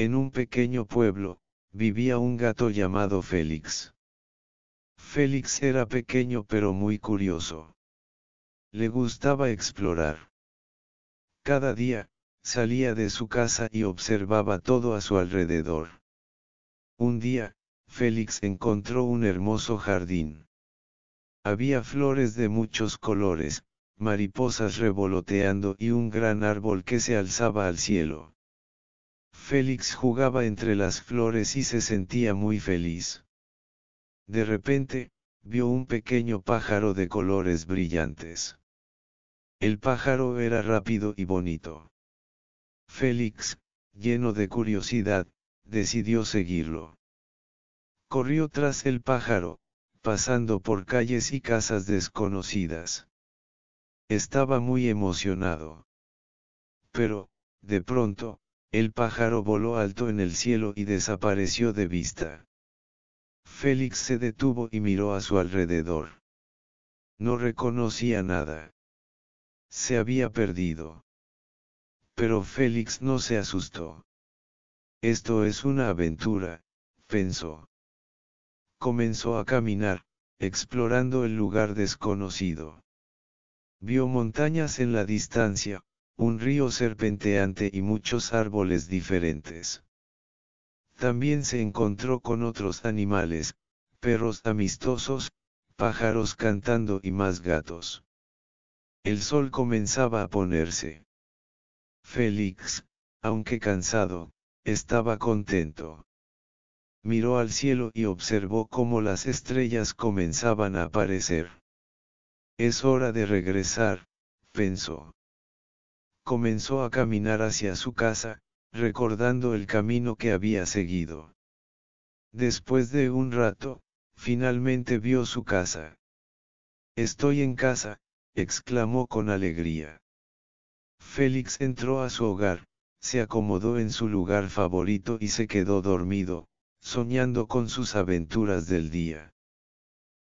En un pequeño pueblo, vivía un gato llamado Félix. Félix era pequeño pero muy curioso. Le gustaba explorar. Cada día, salía de su casa y observaba todo a su alrededor. Un día, Félix encontró un hermoso jardín. Había flores de muchos colores, mariposas revoloteando y un gran árbol que se alzaba al cielo. Félix jugaba entre las flores y se sentía muy feliz. De repente, vio un pequeño pájaro de colores brillantes. El pájaro era rápido y bonito. Félix, lleno de curiosidad, decidió seguirlo. Corrió tras el pájaro, pasando por calles y casas desconocidas. Estaba muy emocionado. Pero, de pronto, el pájaro voló alto en el cielo y desapareció de vista. Félix se detuvo y miró a su alrededor. No reconocía nada. Se había perdido. Pero Félix no se asustó. Esto es una aventura, pensó. Comenzó a caminar, explorando el lugar desconocido. Vio montañas en la distancia, un río serpenteante y muchos árboles diferentes. También se encontró con otros animales, perros amistosos, pájaros cantando y más gatos. El sol comenzaba a ponerse. Félix, aunque cansado, estaba contento. Miró al cielo y observó cómo las estrellas comenzaban a aparecer. Es hora de regresar, pensó comenzó a caminar hacia su casa, recordando el camino que había seguido. Después de un rato, finalmente vio su casa. Estoy en casa, exclamó con alegría. Félix entró a su hogar, se acomodó en su lugar favorito y se quedó dormido, soñando con sus aventuras del día.